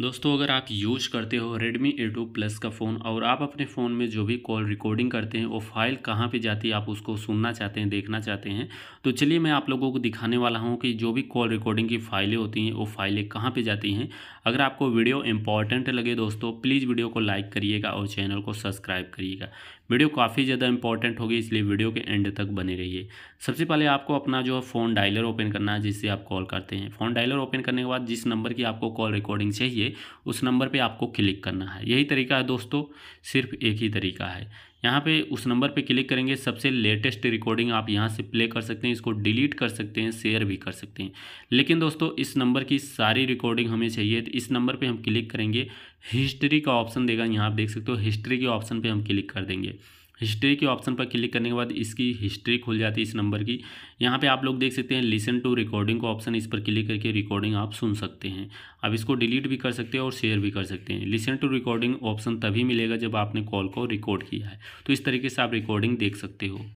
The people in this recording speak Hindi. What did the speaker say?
दोस्तों अगर आप यूज करते हो Redmi A2 Plus का फ़ोन और आप अपने फ़ोन में जो भी कॉल रिकॉर्डिंग करते हैं वो फाइल कहाँ पे जाती है आप उसको सुनना चाहते हैं देखना चाहते हैं तो चलिए मैं आप लोगों को दिखाने वाला हूँ कि जो भी कॉल रिकॉर्डिंग की फ़ाइलें होती हैं वो फाइलें कहाँ पे जाती हैं अगर आपको वीडियो इंपॉर्टेंट लगे दोस्तों प्लीज़ वीडियो को लाइक करिएगा और चैनल को सब्सक्राइब करिएगा वीडियो काफ़ी ज़्यादा इंपॉर्टेंट होगी इसलिए वीडियो के एंड तक बने रहिए सबसे पहले आपको अपना जो है फ़ोन डायलर ओपन करना है जिससे आप कॉल करते हैं फ़ोन डायलर ओपन करने के बाद जिस नंबर की आपको कॉल रिकॉर्डिंग चाहिए चाहिए उस नंबर पे आपको क्लिक करना है यही तरीका है दोस्तों सिर्फ एक ही तरीका है यहाँ पे उस नंबर पे क्लिक करेंगे सबसे लेटेस्ट रिकॉर्डिंग आप यहाँ से प्ले कर सकते हैं इसको डिलीट कर सकते हैं शेयर भी कर सकते हैं लेकिन दोस्तों इस नंबर की सारी रिकॉर्डिंग हमें चाहिए तो इस नंबर पे हम क्लिक करेंगे हिस्ट्री का ऑप्शन देगा यहाँ आप देख सकते हो हिस्ट्री के ऑप्शन पे हम क्लिक कर देंगे हिस्ट्री के ऑप्शन पर क्लिक करने के बाद इसकी हिस्ट्री खुल जाती है इस नंबर की यहाँ पे आप लोग देख सकते हैं लिसन टू रिकॉर्डिंग का ऑप्शन इस पर क्लिक करके रिकॉर्डिंग आप सुन सकते हैं आप इसको डिलीट भी कर सकते हैं और शेयर भी कर सकते हैं लिसन टू रिकॉर्डिंग ऑप्शन तभी मिलेगा जब आपने कॉल को रिकॉर्ड किया है तो इस तरीके से आप रिकॉर्डिंग देख सकते हो